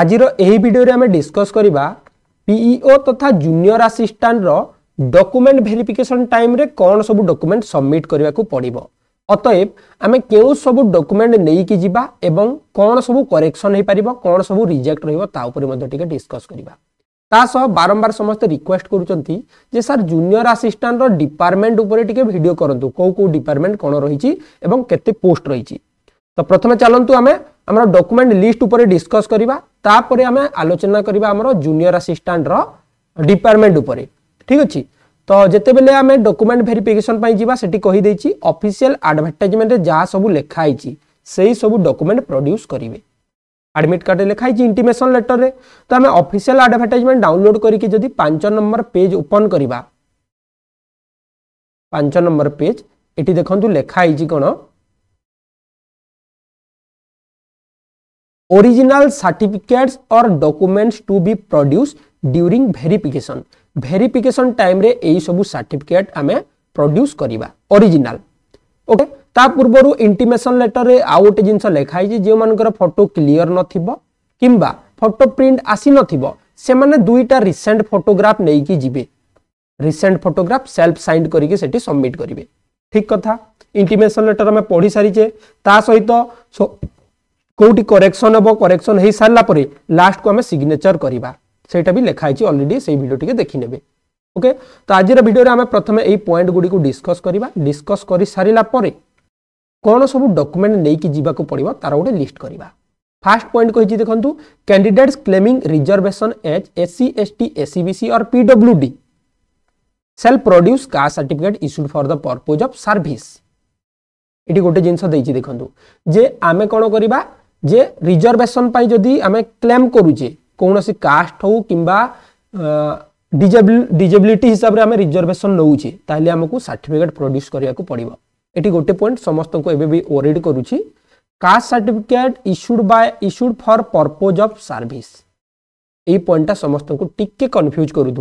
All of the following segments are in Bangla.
আজির এই ভিডিওরে আমি ডিসকস করা পিইও তথা জুনিয়র আসিষ্টান্টর ডকুমেন্ট ভেরিফিকেসন টাইমে কম সব ডকুমেন্ট সবমিট করা পড়ব অতএব আমি কেউ সব ডকুমেন্ট নেইকি যা এবং কম সব করেকশন হয়ে পার কম সব রিজেক্ট রহব তা উপরে টিকে ডিসকস করা তা সহ বারম্বার সমস্তে রিকোয়েস্ট করছেন যে স্যার জুনিয়র আসিষ্টান্টর ডিপার্টমেন্ট উপরে টিকে ভিডিও করতু কেউ কেউ ডিপার্টমেন্ট কোণ রয়েছে এবং কেতে পোস্ট রয়েছে ତ ପ୍ରଥମେ ଚାଲନ୍ତୁ ଆମେ ଆମର ଡକୁମେଣ୍ଟ ଲିଷ୍ଟ ଉପରେ ଡିସ୍କସ୍ କରିବା ତାପରେ ଆମେ ଆଲୋଚନା କରିବା ଆମର ଜୁନିୟର ଆସିଷ୍ଟାଣ୍ଟର ଡିପାର୍ଟମେଣ୍ଟ ଉପରେ ଠିକ୍ ଅଛି ତ ଯେତେବେଳେ ଆମେ ଡକୁମେଣ୍ଟ ଭେରିଫିକେସନ୍ ପାଇଁ ଯିବା ସେଠି କହିଦେଇଛି ଅଫିସିଆଲ ଆଡ଼ଭର୍ଟାଇଜମେଣ୍ଟରେ ଯାହା ସବୁ ଲେଖା ହେଇଛି ସେଇ ସବୁ ଡକୁମେଣ୍ଟ ପ୍ରଡ୍ୟୁସ୍ କରିବେ ଆଡ଼ମିଟ୍ କାର୍ଡ଼ରେ ଲେଖା ହେଇଛି ଇଣ୍ଟିମେସନ୍ ଲେଟରରେ ତ ଆମେ ଅଫିସିଆଲ ଆଡ଼ଭର୍ଟାଇଜମେଣ୍ଟ ଡାଉନଲୋଡ୍ କରିକି ଯଦି ପାଞ୍ଚ ନମ୍ବର ପେଜ୍ ଓପନ୍ କରିବା ପାଞ୍ଚ ନମ୍ବର ପେଜ୍ ଏଠି ଦେଖନ୍ତୁ ଲେଖା ହେଇଛି କ'ଣ original certificates or documents to be produced during verification verification time रे एई सबु certificate हमें produce करिबा original ओके ता पूर्वरु intimation letter रे आउ जिंस लेखा हि जे मानकर फोटो क्लियर नथिबो किंबा फोटो प्रिंट आसी नथिबो से माने दुईटा रिसेंट फोटोग्राफ नेकी जिबे रिसेंट फोटोग्राफ सेल्फ साइंड करिके सेठी सबमिट करिवे ठीक कथा इंटिमेशन लेटर हमें पढ़ी सारी जे ता सहित কোটি করেকশন হব করেকশন হয়ে সারা পরে লাস্ট কু আমি সিগনেচর করা সেইটা বি লেখা হয়েছে অলরেডি সেই ভিডিওটি দেখি নেবে ওকে তো আজির ভিডিওরে আমি প্রথমে এই পয়েন্ট গুড়ি ডিসকস করা ডিসকস করে সারা পরে কোণ সব ডকুমেন্ট নেইকি যা পড়ব তার গোটে লিষ্ট করা ফার্স্ট পয়েন্ট কী দেখুন candidates claiming reservation as SC ST SEBC or PWD shall produce caste certificate issued for the purpose of service এটি গোটে জিনিস দিয়েছি দেখুন যে আমি কোণ করা যে রিজর্ভেসন পাই যদি আমি ক্লেম করুছে কৌশি কাস্ট হো কিংবা ডিজেবিলিটি হিসাবে আমি রিজর্ভেসন নেউছে তাহলে আমি সার্টিফিকেট প্রড্যুস করা পড়ব এটি গোটে পয়েন্ট সমস্ত এবে বি ওরেড করুছি caste certificate issued by issued for purpose of service এই পয়েন্টটা সমস্ত টিকি কনফ্ୟୁজ করুব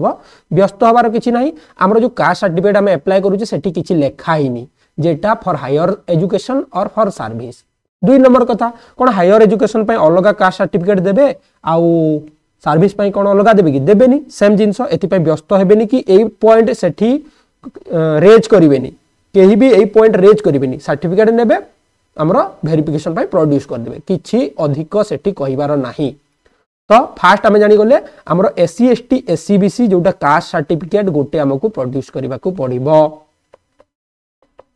ব্যস্ত হবার কিছু না আমার যে কাস্ট সার্টিফিকেট আমি আপ্লাই করুছে সেটি কিছু লেখা হয়নি যেটা for higher education or for service দুই নম্বর কথা কোণ হাইয়র এজুকেশন পাই অলগা কাস্ট সার্টিফিকেট দেবে আউ সার্ভিস পাই কোণ অলগা দেবে কি দেবেনি সেম জিনিস এথিপাই ব্যস্ত হেবেনি কি এই পয়েন্ট সেটি রেজ করবেনি কেহি বি এই পয়েন্ট রেজ করবেনি সার্টিফিকেট নেবে ଆମର ଭେରିଫିକେସନ୍ ପାଇଁ ପ୍ରଡ୍ୟୁସ୍ କରିଦେବେ କିଛି ଅଧିକ ସେଠି କହିବାର ନାହିଁ ତ ଫାର୍ଷ୍ଟ ଆମେ ଜାଣିଗଲେ ଆମର S C S T S C B C ଯେଉଁଟା କାଷ୍ଟ ସାର୍ଟିଫିକେଟ୍ ଗୋଟେ ଆମକୁ ପ୍ରଡ୍ୟୁସ୍ କରିବାକୁ ପଡ଼ିବ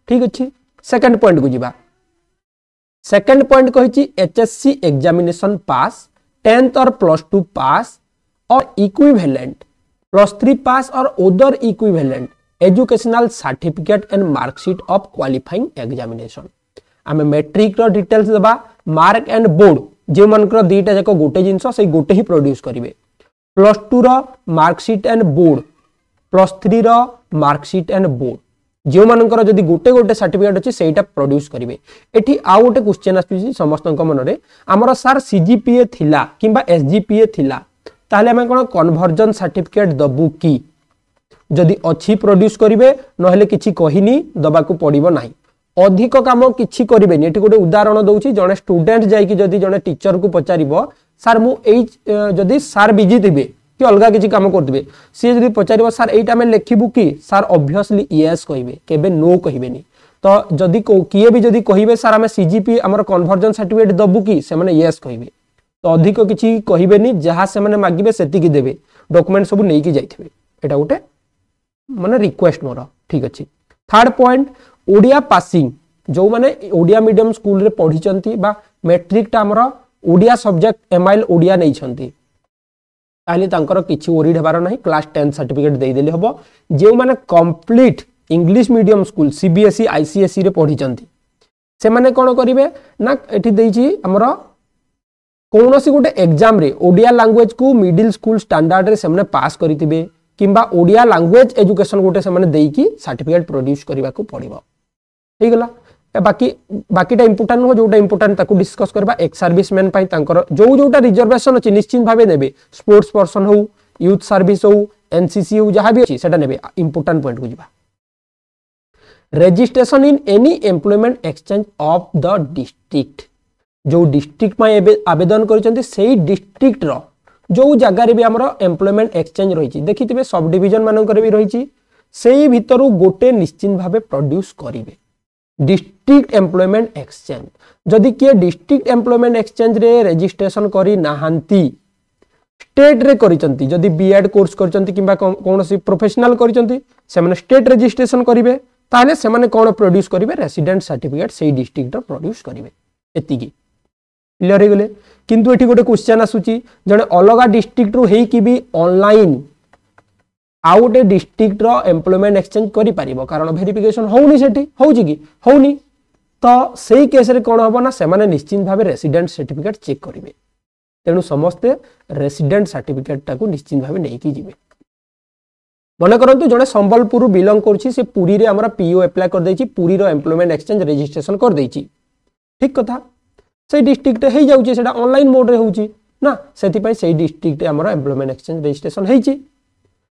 ଠିକ୍ ଅଛି ସେକେଣ୍ଡ ପଏଣ୍ଟକୁ ଯିବା सेकेंड पॉइंट कही सी एक्जामेसन पास टेन्थ और प्लस टू पास और इक्विवेलेंट प्लस थ्री पास और other equivalent educational certificate and marksheet of qualifying examination आम मेट्रिक रिटेल्स देवा मार्क एंड बोर्ड जो मानकर दुईटा जाक गोटे जिनस गोटे ही प्रड्यूस करेंगे plus two marksheet and board plus three marksheet and board ଯେଉଁମାନଙ୍କର ଯଦି ଗୋଟେ ଗୋଟେ ସାର୍ଟିଫିକେଟ୍ ଅଛି ସେଇଟା ପ୍ରଡ୍ୟୁସ୍ କରିବେ ଏଠି ଆଉ ଗୋଟେ କ୍ୱେଶ୍ଚିନ୍ ଆସୁଛି ସମସ୍ତଙ୍କ ମନରେ ଆମର sir C G P A ଥିଲା କିମ୍ବା ଏସ୍ ଜି ପି ଏ ଥିଲା ତାହେଲେ ଆମେ କ'ଣ କନଭର୍ଜନ୍ ସାର୍ଟିଫିକେଟ୍ ଦେବୁ କି ଯଦି ଅଛି ପ୍ରଡ୍ୟୁସ୍ କରିବେ ନହେଲେ କିଛି କହିନି ଦେବାକୁ ପଡ଼ିବ ନାହିଁ ଅଧିକ କାମ କିଛି କରିବେନି ଏଠି ଗୋଟେ ଉଦାହରଣ ଦେଉଛି ଜଣେ ଷ୍ଟୁଡେଣ୍ଟ ଯାଇକି ଯଦି ଜଣେ ଟିଚରକୁ ପଚାରିବ ସାର୍ ମୁଁ ଏଇ ଯଦି ସାର୍ ବିଜି ଥିବେ କି ଅଲଗା କିଛି କାମ କରୁଥିବେ ସିଏ ଯଦି ପଚାରିବ ସାର୍ ଏଇଟା ଆମେ ଲେଖିବୁ କି ସାର୍ ଅବଭିୟସଲି ୟେସ୍ କହିବେ କେବେ ନୋ କହିବେନି ତ ଯଦି କିଏ ବି ଯଦି କହିବେ ସାର୍ ଆମେ ସିଜିପି ଆମର କନଭର୍ଜନ ସାର୍ଟିଫିକେଟ ଦେବୁ କି ସେମାନେ ୟେସ୍ କହିବେ ତ ଅଧିକ କିଛି କହିବେନି ଯାହା ସେମାନେ ମାଗିବେ ସେତିକି ଦେବେ ଡକୁମେଣ୍ଟ ସବୁ ନେଇକି ଯାଇଥିବେ ଏଇଟା ଗୋଟେ ମାନେ ରିକ୍ୱେଷ୍ଟ ମୋର ଠିକ୍ ଅଛି ଥାର୍ଡ ପଏଣ୍ଟ ଓଡ଼ିଆ ପାସିଂ ଯେଉଁମାନେ ଓଡ଼ିଆ ମିଡ଼ିୟମ ସ୍କୁଲରେ ପଢ଼ିଛନ୍ତି ବା ମେଟ୍ରିକଟା ଆମର ଓଡ଼ିଆ ସବଜେକ୍ଟ ଏମାଇଲ୍ ଓଡ଼ିଆ ନେଇଛନ୍ତି তাহলে তাঁর কিছু ওরিড হবার না ক্লাস টেন সার্টিফিকেট দিয়েদেলে হব যে complete English medium school CBSE ICSE রে পড়িছেন সে কোণ করবে না এটি দিয়েছি আমার কৌশি গোটে এক্সামে ওড়িয়া ল্যাঙ্গুয়েজ কু মিডিল স্কুল স্টাণ্ডার্ডে সে পাস করে কিংবা ওড়িয়া ল্যাঙ্গুয়েজ এজুকেশন গোটে সে সার্টিফিকেট প্রড্যুস করা পড়ব হয়ে বাকি বাকিটা ইম্পর্টান্ট নহ যেটা ইম্পর্টান্ট তাকে ডিসকস করা এক্স সার্ভিসম্যান তাঁর যে যেটা রিজর্ভেসন অনেক নিশ্চিত ভাবে নেবে স্পোর্টস পর্সন হো ইউথ সার্ভিস হো এনসিসি হো যা বি সেটা নেবে ইম্পর্টান্ট পয়েন্ট কু যা registration in any employment exchange of the district যে ডিস্ট্রিক্ট আবেদন করেছেন সেই ডিস্ট্রিক্টর যে জায়গার বি আমার এমপ্লয়মেন্ট এক্সচেঞ্জ রয়েছে দেখিবে সব ডিভিজন মানুষ রয়েছে সেই ভিতর গোটে নিশ্চিত ভাবে প্রড্যুস করবে ডিস্ট্রিক্ট এমপ্লয়মেন্ট এক্সচেঞ্জ যদি কি ডিস্ট্রিক্ট এমপ্লয়মেন্ট এক্সচেঞ্জরে রেজিষ্ট্রেসন করে না স্টেট্রে করছেন যদি বিএড কোর্স করছেন কিংবা কৌশি প্রোফেসনাল করছেন সে স্টেট রেজিষ্ট্রেসন করবে তাহলে সে কোণ প্রড্যুস করবে রেসিডেন্ট সার্টিফিকেট সেই ডিস্ট্রিক্টর প্রড্যুস করবে এতিকি ক্লিয়ার হয়ে গেলে কিন্তু এটি গোটে কোশ্চেন আসুচি জন অলগা ডিস্ট্রিক্টর হয়েকি বি অনলাইন ଆଉ ଗୋଟେ ଡିଷ୍ଟ୍ରିକ୍ଟର ଏମ୍ପ୍ଲୟମେଣ୍ଟ ଏକ୍ସଚେଞ୍ଜ କରିପାରିବ କାରଣ ଭେରିଫିକେସନ୍ ହେଉନି ସେଠି ହେଉଛି କି ହେଉନି ତ ସେଇ କେସ୍ରେ କ'ଣ ହେବ ନା ସେମାନେ ନିଶ୍ଚିତ ଭାବେ ରେସିଡେଣ୍ଟ ସାର୍ଟିଫିକେଟ୍ ଚେକ୍ କରିବେ ତେଣୁ ସମସ୍ତେ ରେସିଡେଣ୍ଟ ସାର୍ଟିଫିକେଟ୍ଟାକୁ ନିଶ୍ଚିତ ଭାବେ ନେଇକି ଯିବେ মনে করতু জনে সম্বলপুর বিলং করছি সে পুরীরে আমরা পিও আপ্লাই করেদেছি পুরীর এমপ্লয়মেন্ট এক্সচেঞ্জ রেজিষ্ট্রেসন করেদেছি ঠিক কথা সেই ডিস্ট্রিক্টে হয়ে যাচ্ছে সেটা অনলাইন মোড্রে হচ্ছে না সেপাই সেই ডিস্ট্রিক্টে আমার এমপ্লয়মেন্ট এক্সচেঞ্জ রেজিষ্ট্রেসন হয়েছে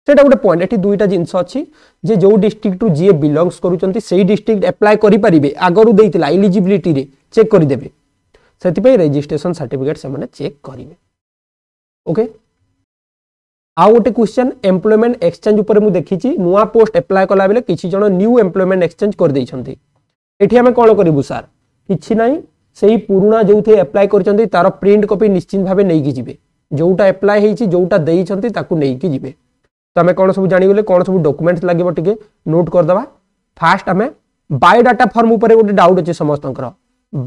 সেটা গোটে পয়েন্ট এটি দুইটা জিনিস অছি যে যে ডিস্ট্রিক্টু যিয়ে বিলংস করছেন সেই ডিস্ট্রিক্ট আপ্লাই করে আগর দিয়েছিল ইলিজিবিলিটি চেক করে দেবে সেপাই রেজিষ্ট্রেসন সার্টিফিকেট সে চেক করবে ওকে আউ গোটে কোশ্চেন এমপ্লয়মেন্ট এক্সচেঞ্জ উপরে মু দেখিছি নূয়া পোস্ট আপ্লাই কলা বেলে কিছু জন নিউ এমপ্লয়মেন্ট এক্সচেঞ্জ করে দিয়েছেন এটি আমি কোণ করবু স্যার কিছু নাই সেই পুরোনা যেউথে আপ্লাই করছেন তার প্রিন্ট কপি নিশ্চিত ভাবে নেইকি যাবে যেটা আপ্লাই হয়েছি যেটা দিয়েছেন তাকে নেইকি যাবে তো আমি কোণ সব জাঁগলে কোণ সব ডকুমেন্টস লাগবে টিকি নোট করেদেবা ফাষ্ট আমি বায়োডাটা ফর্ম উপরে গোটে ডাউট অছে সমস্ত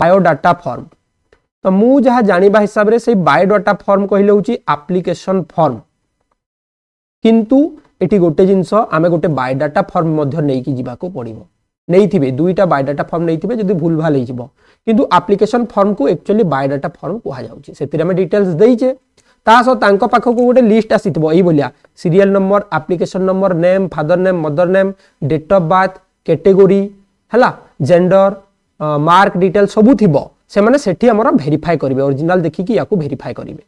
বায়োডাটা ফর্ম তো মু যা জাঁয়া হিসাবে সেই বায়োডাটা ফর্ম কহিলে হচ্ছে আপ্লিকেসন ফর্ম কিন্তু এটি গোটে জিনিস আমি গোটে বায়োডাটা ফর্ম মধ্যে নেইকি যাওয়া পড়ব ନେଇଥିବେ ଦୁଇଟା ବାୟୋଡାଟା ଫର୍ମ ନେଇଥିବେ ଯଦି ଭୁଲ ଭାଲ ହେଇଯିବ କିନ୍ତୁ ଆପ୍ଲିକେସନ ଫର୍ମକୁ ଆକ୍ଚୁଆଲି ବାୟୋଡାଟା ଫର୍ମ କୁହାଯାଉଛି ସେଥିରେ ଆମେ ଡିଟେଲ୍ସ ଦେଇଛେ ତା ସହ ତାଙ୍କ ପାଖକୁ ଗୋଟେ ଲିଷ୍ଟ ଆସିଥିବ ଏଇଭଳିଆ serial number application number name father name mother name date of birth category ହେଲା ଜେଣ୍ଡର ମାର୍କ ଡିଟେଲ ସବୁ ଥିବ ସେମାନେ ସେଠି ଆମର ଭେରିଫାଏ କରିବେ ଅରିଜିନାଲ ଦେଖିକି ୟାକୁ ଭେରିଫାଏ କରିବେ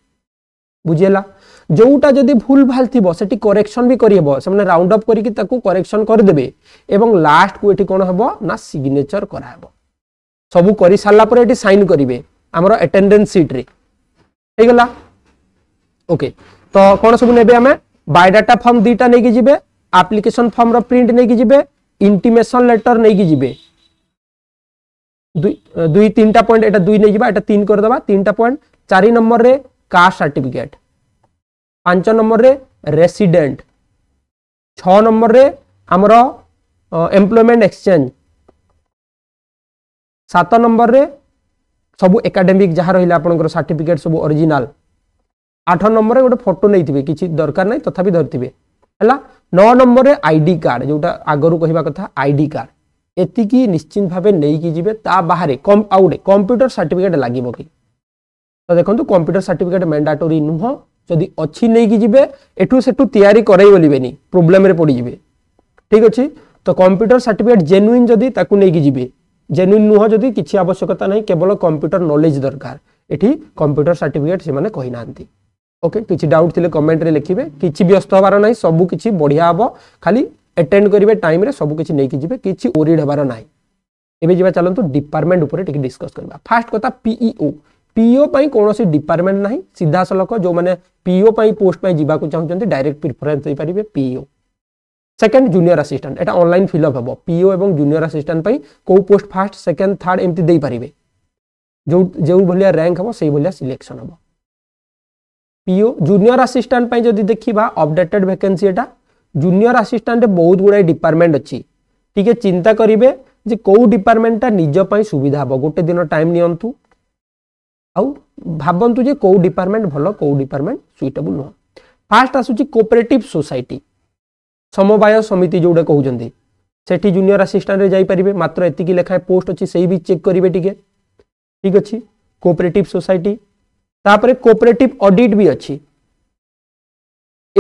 ବୁଝିହେଲା ଯେଉଁଟା ଯଦି ଭୁଲ ଭାଲ ଥିବ ସେଠି କରେକ୍ସନ ବି କରିହେବ ସେମାନେ ରାଉଣ୍ଡ ଅପ୍ କରିକି ତାକୁ କରେକ୍ସନ କରିଦେବେ ଏବଂ ଲାଷ୍ଟକୁ ଏଠି କ'ଣ ହେବ ନା ସିଗ୍ନେଚର କରାହେବ ସବୁ କରିସାରିଲା ପରେ ଏଠି ସାଇନ୍ କରିବେ ଆମର ଆଟେଣ୍ଡାନ୍ସ ସିଟ୍ରେ ହେଇଗଲା ଓକେ ତ କ'ଣ ସବୁ ନେବେ ଆମେ ବାୟୋଡାଟା ଫର୍ମ ଦୁଇଟା ନେଇକି ଯିବେ ଆପ୍ଲିକେସନ୍ ଫର୍ମର ପ୍ରିଣ୍ଟ ନେଇକି ଯିବେ ଇଣ୍ଟିମେସନ୍ ଲେଟର ନେଇକି ଯିବେ দুই তিনটা পয়েন্ট এটা দুই নিয়ে যাবা এটা তিন করে দেবা তিনটা পয়েন্ট চারি নম্বরে কাস্ট সার্টিফিকেট পাঁচ নম্বরে রেসিডেন্ট ছ নম্বরে আমার এমপ্লয়মেন্ট এক্সচেঞ্জ সাত নম্বরে সবু একাডেমিক যা রহলে আপনার সার্টিফিকেট সব অরিজিনাল আঠ নম্বরে গোটে ফটো নেইথিবে কিছু দরকার নাই তথাপি ধরিথিবে ହେଲା ନଅ ନମ୍ବରରେ ଆଇଡି କାର୍ଡ଼ ଯେଉଁଟା ଆଗରୁ କହିବା କଥା ଆଇଡି କାର୍ଡ଼ ଏତିକି ନିଶ୍ଚିନ୍ତ ଭାବେ ନେଇକି ଯିବେ ତା ବାହାରେ ଆଉ ଗୋଟେ କମ୍ପ୍ୟୁଟର ସାର୍ଟିଫିକେଟ୍ ଲାଗିବ କି ତ ଦେଖନ୍ତୁ କମ୍ପ୍ୟୁଟର ସାର୍ଟିଫିକେଟ୍ ମେଣ୍ଡାଟୋରୀ ନୁହଁ ଯଦି ଅଛି ନେଇକି ଯିବେ ଏଠୁ ସେଠୁ ତିଆରି କରେଇ ବୋଲିବେନି ପ୍ରୋବ୍ଲେମ୍ରେ ପଡ଼ିଯିବେ ଠିକ୍ ଅଛି ତ କମ୍ପ୍ୟୁଟର ସାର୍ଟିଫିକେଟ୍ ଜେନୁଇନ୍ ଯଦି ତାକୁ ନେଇକି ଯିବେ ଜେନୁଇନ୍ ନୁହଁ ଯଦି କିଛି ଆବଶ୍ୟକତା ନାହିଁ କେବଳ କମ୍ପ୍ୟୁଟର ନଲେଜ୍ ଦରକାର ଏଠି କମ୍ପ୍ୟୁଟର ସାର୍ଟିଫିକେଟ୍ ସେମାନେ କହିନାହାନ୍ତି ओके किसी डाउट थे कमेंट में लिखे किसी व्यस्त हबार ना सब बढ़िया हम खाली एटेड करेंगे टाइम सबकि सब किसी नै कि जिबे किसी हबार नाही एबे जिबा चलंतु डिपार्टमेंट उपर टिक डिस्कस करबा फास्ट कथा पीईओ पीओ पर कौन डिपार्टमेंट ना सीधा सलख जो मैंने पीओ पर पोस्ट जावाक चाहते डायरेक्ट प्रिफरेन्स दे पारे पीओ सेकेंड जूनियर आसीस्टाट एटा ऑनलाइन फिलअप हम पीओ और जूनियर आसीस्टाट कौ पोस्ट फास्ट सेकेंड थार्ड एमती दे पारे जो जो भाया रैंक हम से भाया सिलेक्शन हम पीओ जूनियर आसीस्टाट जदि देखा अबडेटेड भैकेटा जूनियर आसीस्टाट बहुत गुड़ाए डिपार्टमेंट अच्छी ठीक है चिंता करेंगे जो कौ डिपार्टमेंटा निज़प सुविधा हम गोटे दिन टाइम निवंतु जो कौ डिपार्टमेंट भल कौ डिपार्टमेंट सुइटेबुल नुह फास्ट आसपरेट सोसायटी समवाय समिति जो कहते से जूनियर आसीस्टाट जापारे मात्र एति लेखाएं पोस्ट अच्छी से भी चेक करेंगे ठीक ठीक अच्छे कोअपरेट सोसायटी তাপরে কোঅপারেটিভ অডিট বি অছি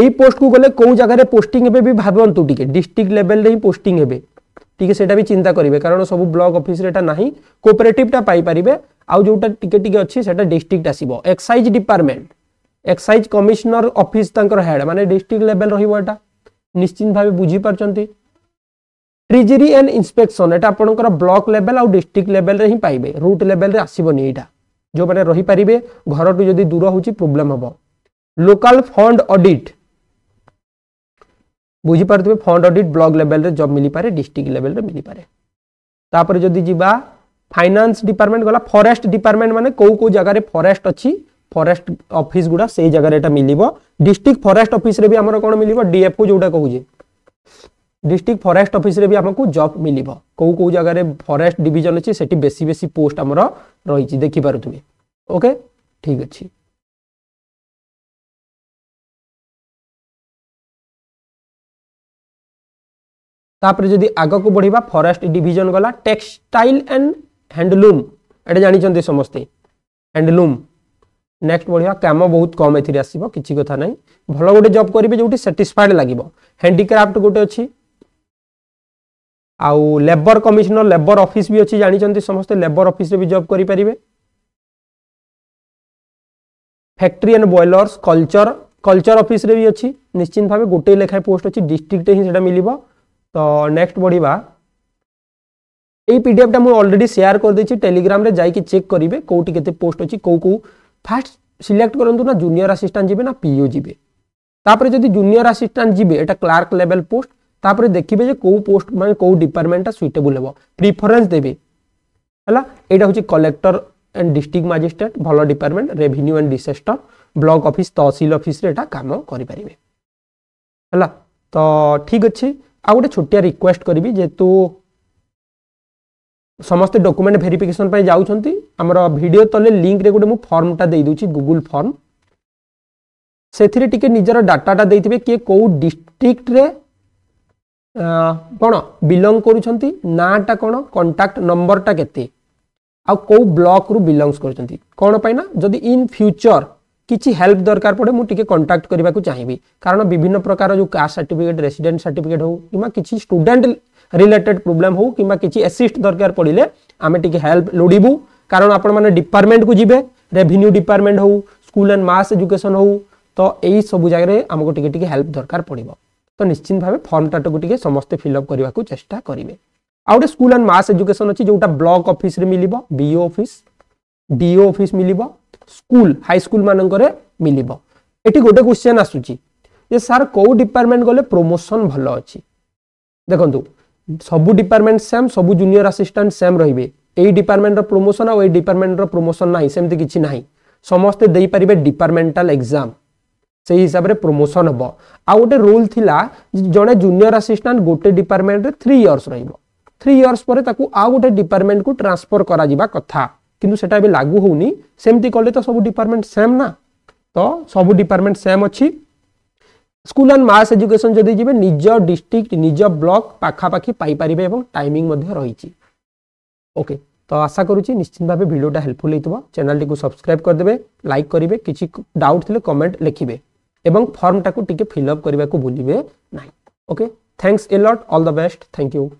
এই পোস্টকু গলে কেউ জায়গায় পোস্টিং হবে বি ভাবতু টিকে ডিস্ট্রিক্ট লেভেলে হি পোস্টিং হবে টিকে সেটা বি চিন্তা করবে কারণ সব ব্লক অফিসরে এটা নাই কোঅপারেটিভটা পাইপারে আউ যেটা টিকে টিকে অছি সেটা ডিস্ট্রিক্ট আসব excise department excise commissioner office তাঁর হেড মানে ডিস্ট্রিক্ট লেভেল রহব এটা নিশ্চিত ভাবে বুঝিপারছেন ট্রিজেরি এন্ড ইন্সপেকশন এটা আপনার ব্লক লেভেল আউ ডিস্ট্রিক্ট লেভেলে হি পাইবে রুট লেভেলে আসবনি এটা ଯେଉଁମାନେ ରହିପାରିବେ ଘରଠୁ ଯଦି ଦୂର ହେଉଛି ପ୍ରୋବ୍ଲେମ୍ ହେବ ଲୋକାଲ ଫଣ୍ଡ ଅଡିଟ୍ ବୁଝିପାରୁଥିବେ ଫଣ୍ଡ ଅଡିଟ୍ ବ୍ଲକ ଲେଭେଲରେ ଜବ୍ ମିଳିପାରେ ଡିଷ୍ଟ୍ରିକ୍ଟ ଲେଭେଲରେ ମିଳିପାରେ ତାପରେ ଯଦି ଯିବା ଫାଇନାନ୍ସ ଡିପାର୍ଟମେଣ୍ଟ ଗଲା ଫରେଷ୍ଟ ଡିପାର୍ଟମେଣ୍ଟ ମାନେ କେଉଁ କେଉଁ ଜାଗାରେ ଫରେଷ୍ଟ ଅଛି ଫରେଷ୍ଟ ଅଫିସ ଗୁଡ଼ା ସେଇ ଜାଗାରେ ଏଇଟା ମିଳିବ ଡିଷ୍ଟ୍ରିକ୍ଟ ଫରେଷ୍ଟ ଅଫିସରେ ବି ଆମର କ'ଣ ମିଳିବ ଡିଏଫ୍କୁ ଯେଉଁଟା କହୁଛେ ডিস্ট্রিক্ট ফরেস্ট অফিসরে বি আমি জব মিলব কেউ কেউ জায়গায় ফরেস্ট ডিভিজন অছি সেটি বেশি বেশি পোস্ট আমার রয়েছে দেখিপারুবে ওকে ঠিক আছে তাপরে যদি আগকু বড়া ফরেস্ট ডিভিজন গলা টেক্সটাইল এন্ড হ্যান্ডলুম এটা জাঁচান সমস্তে হ্যান্ডলুম নেক্সট বড়া কাম বহুত কম এর আসব কিছু কথা নাই ভালো গোটে জব করবে যেটি স্যাটিসফাইড লাগবে হ্যান্ডিক্রাফ্ট গোটে অছি আউ লেবর কমিশনর লেবর অফিস বি অছি জানিছন্তি সমস্ত লেবর অফিস রে বি জব করি পারিবে factory and boilers culture culture office রে বি অছি নিশ্চিত ভাবে গোটে লেখায় পোস্ট অছি ডিস্ট্রিক্ট হি সেটা মিলিব তো নেক্সট বড়িবা এই পিডিএফটা মু অলরেডি শেয়ার করে দিয়েছি টেলিগ্রাম রে যাইকি চেক করিবে কোটি কেতে পোস্ট অছি কো কো ফার্স্ট সিলেক্ট করন্তু না জুনিয়র অ্যাসিস্ট্যান্ট যাবে না পিইও যাবে তারপরে যদি জুনিয়র অ্যাসিস্ট্যান্ট যাবে এটা ক্লার্ক লেভেল পোস্ট ତାପରେ ଦେଖିବେ ଯେ କେଉଁ ପୋଷ୍ଟ ମାନେ କେଉଁ ଡିପାର୍ଟମେଣ୍ଟଟା ସୁଇଟେବୁଲ୍ ହେବ ପ୍ରିଫରେନ୍ସ ଦେବେ ହେଲା ଏଇଟା ହେଉଛି କଲେକ୍ଟର ଆଣ୍ଡ ଡିଷ୍ଟ୍ରିକ୍ଟ ମାଜିଷ୍ଟ୍ରେଟ୍ ଭଲ department revenue and disaster block office ତହସିଲ ଅଫିସରେ ଏଇଟା କାମ କରିପାରିବେ ହେଲା ତ ଠିକ୍ ଅଛି ଆଉ ଗୋଟେ ଛୋଟିଆ ରିକ୍ୱେଷ୍ଟ କରିବି ଯେହେତୁ ସମସ୍ତେ ଡକୁମେଣ୍ଟ ଭେରିଫିକେସନ୍ ପାଇଁ ଯାଉଛନ୍ତି ଆମର ଭିଡ଼ିଓ ତଳେ ଲିଙ୍କରେ ଗୋଟେ ମୁଁ ଫର୍ମଟା ଦେଇଦେଉଛି ଗୁଗୁଲ୍ ଫର୍ମ ସେଥିରେ ଟିକେ ନିଜର ଡାଟାଟା ଦେଇଥିବେ କିଏ କେଉଁ ଡିଷ୍ଟ୍ରିକ୍ଟରେ कौन बिलंग कराटा कौन कंटाक्ट नंबर टा के कौ ब्लक्रु बिलंगस कर पाईना जदि इन फ्यूचर किसी हेल्प दरकार पड़े मुझे कंटाक्ट करने को चाहिए कारण विभिन्न प्रकार जो कास्ट सर्टिफिकेट रेसीडेट सार्टिफिकेट हो कि किसी स्टूडेन्ट रिलेटेड प्रोब्लेम हो कि किसी एसीस्ट दरकार पड़े आम टे हेल्प लोड़बू कारण आप डिपार्टमेंट को जी रेभिन्यू डिपार्टमेंट हो स्कूल एंड मस एजुकेशन हो तो यही सब जगह आमको हेल्प दरकार पड़ा তো নিশ্চিত ভাবে ফর্মটাকে টিকে সমস্তে ফিল অপ করা চেষ্টা করবে আউ গোটে স্কুল আন্ড মাস এজুকেশন অছি যেটা ব্লক অফিসে মিলিব বিও অফিস ডিও অফিস মিলিব স্কুল হাই স্কুল মানকরে মিলিব এটি গোটে কোশ্চেন আসুচি যে স্যার কেউ ডিপার্টমেন্ট গলে প্রোমোশন ভাল অছি দেখুন সবু ডিপার্টমেন্ট সেম সবু জুনিয়র আসিষ্টান্ট সেম রহবে এই ডিপার্টমেন্টর প্রোমোশন আউ এই ডিপার্টমেন্টর প্রোমোশন নাই সেমতি কিছু নাই সমস্তে দেইপারিবে ডিপার্টমেন্টাল এক্সাম সেই হিসাবে প্রমোশন হব আউ গোটে রুল লা জনে জুনিয়র আসিষ্টাট গোটে ডিপার্টমেন্টে থ্রি ইয়র্স রহব থ্রি ইয়র্স পরে তাকে আউ গোটে ডিপার্টমেন্টকে ট্রান্সফর করা কথা কিন্তু সেটা এবার লাগু হোনি সেমতি কলে তো সবু ডিপার্টমেন্ট সেম না তো সবু ডিপার্টমেন্ট সেম অছি স্কুল অ্যান্ড মাস এজুকেশন যদি যাবে নিজ ডিস্ট্রিক্ট নিজ ব্লক পাখাপাখি পাইপারে এবং টাইমিং রয়েছে ওকে তো আশা করুছি নিশ্চিত ভাবে ভিডিওটা হেল্পফুল হইতব চ্যানেলটি সবসক্রাইব করে দেবে লাইক করবে কিছু ডাউট থিলে কমেন্ট লিখবে एवं फर्म टाक फिलअप करने को भूलिए ना okay thanks all the best thank you